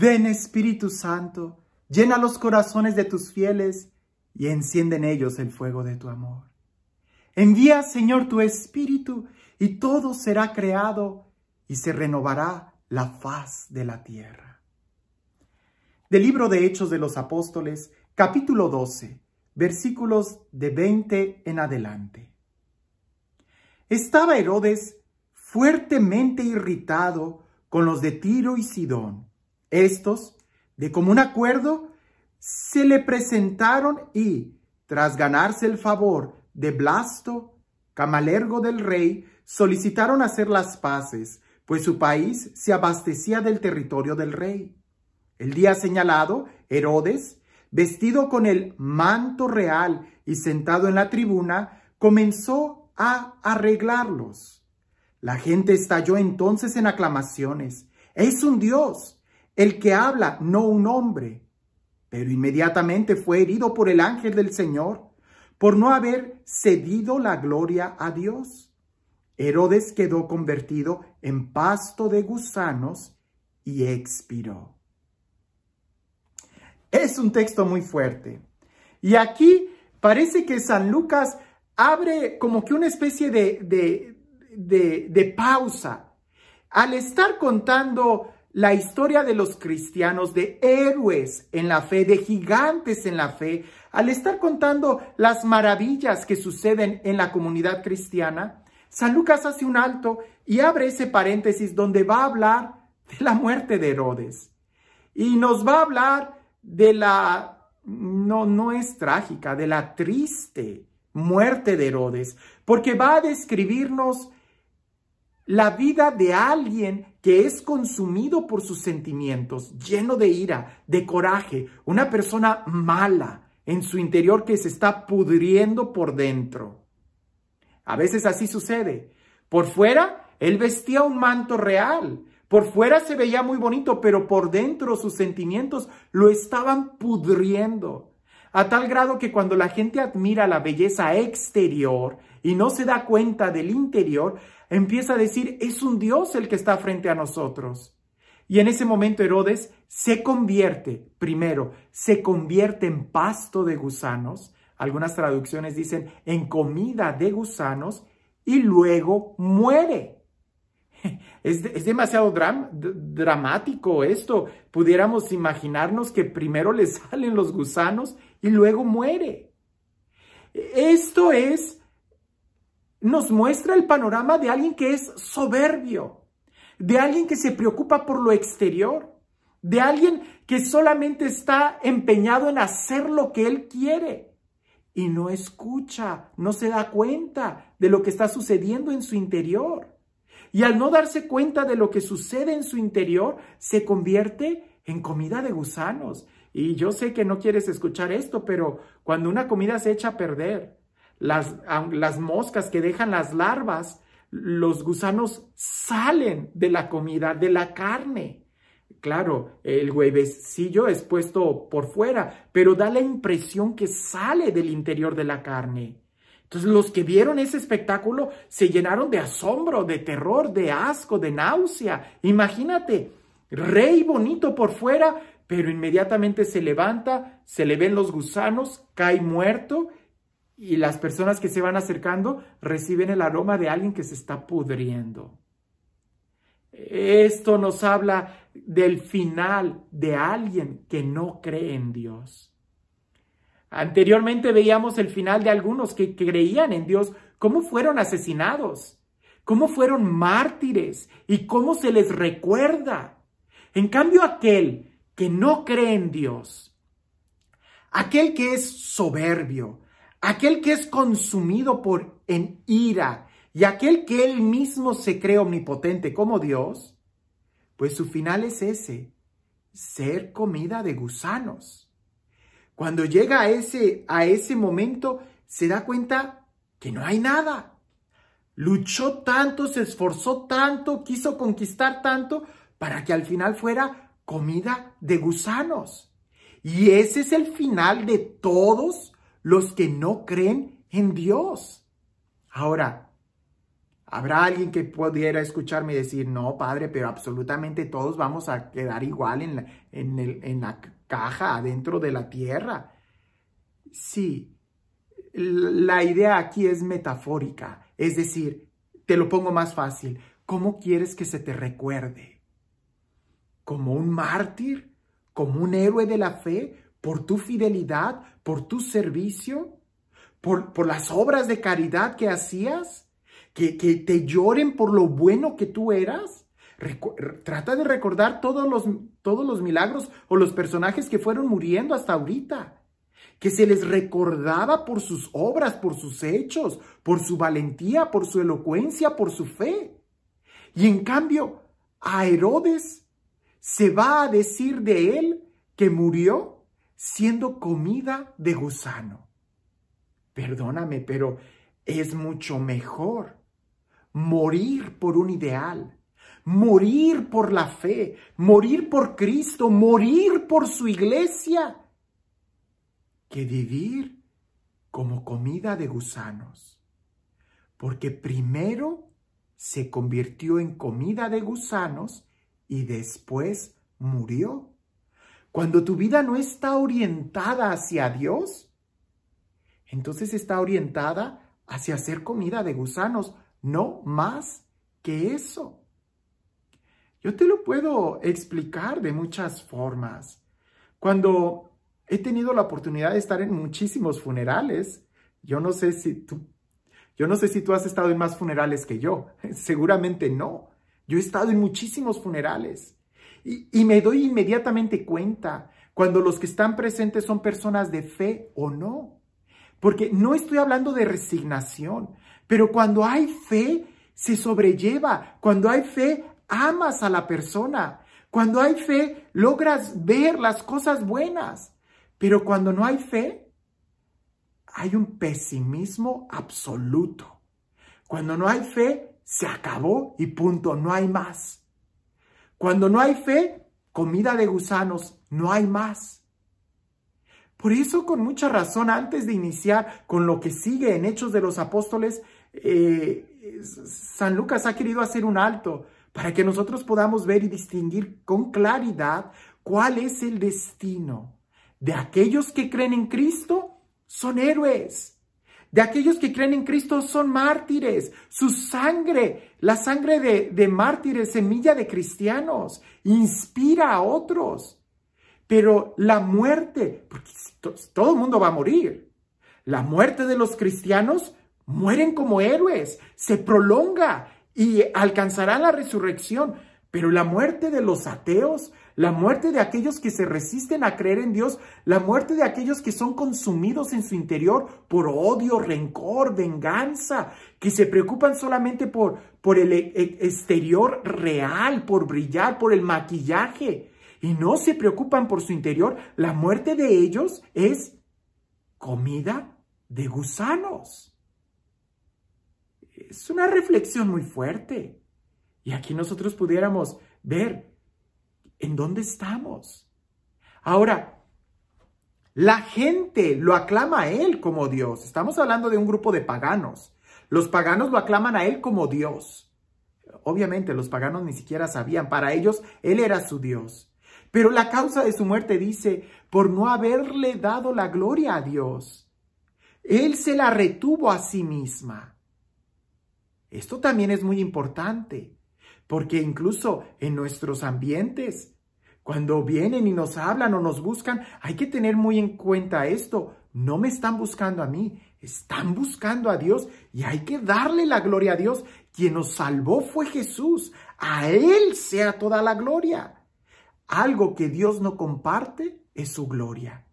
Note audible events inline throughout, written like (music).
Ven Espíritu Santo, llena los corazones de tus fieles y enciende en ellos el fuego de tu amor. Envía, Señor, tu Espíritu y todo será creado y se renovará la faz de la tierra. Del libro de Hechos de los Apóstoles, capítulo 12, versículos de 20 en adelante. Estaba Herodes fuertemente irritado con los de Tiro y Sidón estos, de común acuerdo, se le presentaron y, tras ganarse el favor de Blasto, camalergo del rey, solicitaron hacer las paces, pues su país se abastecía del territorio del rey. El día señalado, Herodes, vestido con el manto real y sentado en la tribuna, comenzó a arreglarlos. La gente estalló entonces en aclamaciones. ¡Es un dios! el que habla, no un hombre. Pero inmediatamente fue herido por el ángel del Señor por no haber cedido la gloria a Dios. Herodes quedó convertido en pasto de gusanos y expiró. Es un texto muy fuerte. Y aquí parece que San Lucas abre como que una especie de, de, de, pausa. Al estar contando la historia de los cristianos, de héroes en la fe, de gigantes en la fe, al estar contando las maravillas que suceden en la comunidad cristiana, San Lucas hace un alto y abre ese paréntesis donde va a hablar de la muerte de Herodes. Y nos va a hablar de la, no, no es trágica, de la triste muerte de Herodes, porque va a describirnos la vida de alguien que es consumido por sus sentimientos, lleno de ira, de coraje, una persona mala en su interior que se está pudriendo por dentro. A veces así sucede. Por fuera, él vestía un manto real, por fuera se veía muy bonito, pero por dentro sus sentimientos lo estaban pudriendo. A tal grado que cuando la gente admira la belleza exterior, y no se da cuenta del interior, empieza a decir, es un Dios el que está frente a nosotros. Y en ese momento Herodes se convierte, primero, se convierte en pasto de gusanos, algunas traducciones dicen en comida de gusanos, y luego muere. (laughs) Es, demasiado dramático esto. Pudiéramos imaginarnos que primero le (laughs) salen los gusanos y luego muere. Esto es nos muestra el panorama de alguien que es soberbio, de alguien que se preocupa por lo exterior, de alguien que solamente está empeñado en hacer lo que él quiere y no escucha, no se da cuenta de lo que está sucediendo en su interior. Y al no darse cuenta de lo que sucede en su interior, se convierte en comida de gusanos. Y yo sé que no quieres escuchar esto, pero cuando una comida se echa a perder, las, moscas que dejan las larvas, los gusanos salen de la comida, de la carne. Claro, el huevecillo es puesto por fuera, pero da la impresión que sale del interior de la carne. Entonces los que vieron ese espectáculo se llenaron de asombro, de terror, de asco, de náusea. Imagínate, rey bonito por fuera, pero inmediatamente se levanta, se le ven los gusanos, cae muerto y las personas que se van acercando reciben el aroma de alguien que se está pudriendo. Esto nos habla del final de alguien que no cree en Dios. Anteriormente veíamos el final de algunos que creían en Dios, cómo fueron asesinados, cómo fueron mártires y cómo se les recuerda. En cambio, aquel que no cree en Dios, aquel que es soberbio, aquel que es consumido por en ira y aquel que él mismo se cree omnipotente como Dios, pues su final es ese, ser comida de gusanos. Cuando llega a ese, a ese momento, se da cuenta que no hay nada. Luchó tanto, se esforzó tanto, quiso conquistar tanto, para que al final fuera comida de gusanos. Y ese es el final de todos los que no creen en Dios. Ahora, habrá alguien que pudiera escucharme y decir, no, padre, pero absolutamente todos vamos a quedar igual en la, la caja adentro de la tierra. Sí, la idea aquí es metafórica, es decir, te lo pongo más fácil, ¿cómo quieres que se te recuerde? ¿Como un mártir? ¿Como un héroe de la fe? por tu fidelidad, por tu servicio, por, por las obras de caridad que hacías, que, que, te lloren por lo bueno que tú eras. trata de recordar todos los, todos los milagros o los personajes que fueron muriendo hasta ahorita, que se les recordaba por sus obras, por sus hechos, por su valentía, por su elocuencia, por su fe. Y en cambio, a Herodes se va a decir de él que murió siendo comida de gusano. Perdóname, pero es mucho mejor morir por un ideal, morir por la fe, morir por Cristo, morir por su iglesia, que vivir como comida de gusanos. Porque primero se convirtió en comida de gusanos y después murió cuando tu vida no está orientada hacia Dios, entonces está orientada hacia hacer comida de gusanos, no más que eso. Yo te lo puedo explicar de muchas formas. Cuando he tenido la oportunidad de estar en muchísimos funerales, yo no sé si tú, yo no sé si tú has estado en más funerales que yo, (laughs) seguramente no. Yo he estado en muchísimos funerales. Y, me doy inmediatamente cuenta cuando los que están presentes son personas de fe o no. Porque no estoy hablando de resignación, pero cuando hay fe, se sobrelleva. Cuando hay fe, amas a la persona. Cuando hay fe, logras ver las cosas buenas. Pero cuando no hay fe, hay un pesimismo absoluto. Cuando no hay fe, se acabó y punto, no hay más. Cuando no hay fe, comida de gusanos, no hay más. Por eso, con mucha razón, antes de iniciar con lo que sigue en Hechos de los Apóstoles, eh, San Lucas ha querido hacer un alto para que nosotros podamos ver y distinguir con claridad cuál es el destino de aquellos que creen en Cristo. Son héroes de aquellos que creen en Cristo son mártires. Su sangre, la sangre de, mártires, semilla de cristianos, inspira a otros. Pero la muerte, porque todo el mundo va a morir. La muerte de los cristianos mueren como héroes, se prolonga y alcanzará la resurrección. Pero la muerte de los ateos, la muerte de aquellos que se resisten a creer en Dios, la muerte de aquellos que son consumidos en su interior por odio, rencor, venganza, que se preocupan solamente por, por el e, e, exterior real, por brillar, por el maquillaje, y no se preocupan por su interior, la muerte de ellos es comida de gusanos. Es una reflexión muy fuerte. Y aquí nosotros pudiéramos ver en dónde estamos. Ahora, la gente lo aclama a él como Dios. Estamos hablando de un grupo de paganos. Los paganos lo aclaman a él como Dios. Obviamente los paganos ni siquiera sabían, para ellos él era su Dios. Pero la causa de su muerte dice, por no haberle dado la gloria a Dios. Él se la retuvo a sí misma. Esto también es muy importante porque incluso en nuestros ambientes, cuando vienen y nos hablan o nos buscan, hay que tener muy en cuenta esto. No me están buscando a mí, están buscando a Dios y hay que darle la gloria a Dios. Quien nos salvó fue Jesús. A Él sea toda la gloria. Algo que Dios no comparte es su gloria.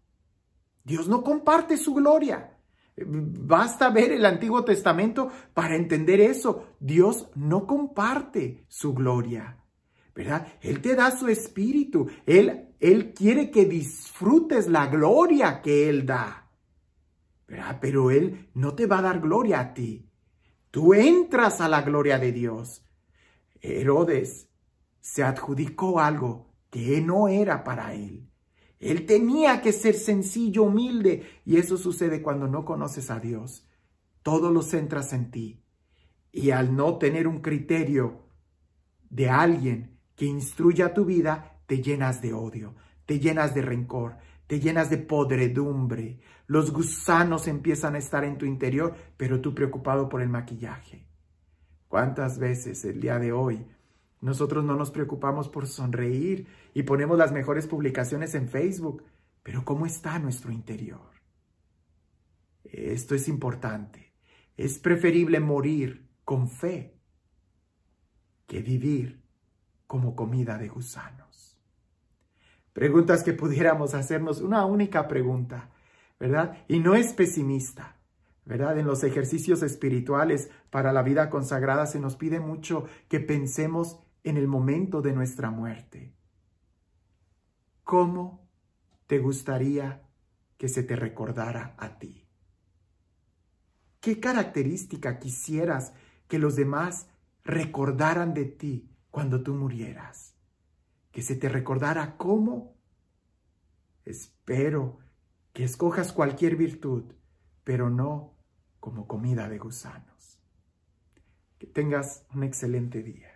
Dios no comparte su gloria. Basta ver el Antiguo Testamento para entender eso. Dios no comparte su gloria, ¿verdad? Él te da su espíritu. Él, él quiere que disfrutes la gloria que Él da, Pero Él no te va a dar gloria a ti. Tú entras a la gloria de Dios. Herodes se adjudicó algo que no era para él. Él tenía que ser sencillo, humilde. Y eso sucede cuando no conoces a Dios. Todo lo centras en ti. Y al no tener un criterio de alguien que instruya tu vida, te llenas de odio, te llenas de rencor, te llenas de podredumbre. Los gusanos empiezan a estar en tu interior, pero tú preocupado por el maquillaje. ¿Cuántas veces el día de hoy nosotros no nos preocupamos por sonreír y ponemos las mejores publicaciones en Facebook, pero ¿cómo está nuestro interior? Esto es importante. Es preferible morir con fe que vivir como comida de gusanos. Preguntas que pudiéramos hacernos, una única pregunta, ¿verdad? Y no es pesimista, ¿verdad? En los ejercicios espirituales para la vida consagrada se nos pide mucho que pensemos en el momento de nuestra muerte. ¿Cómo te gustaría que se te recordara a ti? ¿Qué característica quisieras que los demás recordaran de ti cuando tú murieras? Que se te recordara cómo. Espero que escojas cualquier virtud, pero no como comida de gusanos. Que tengas un excelente día.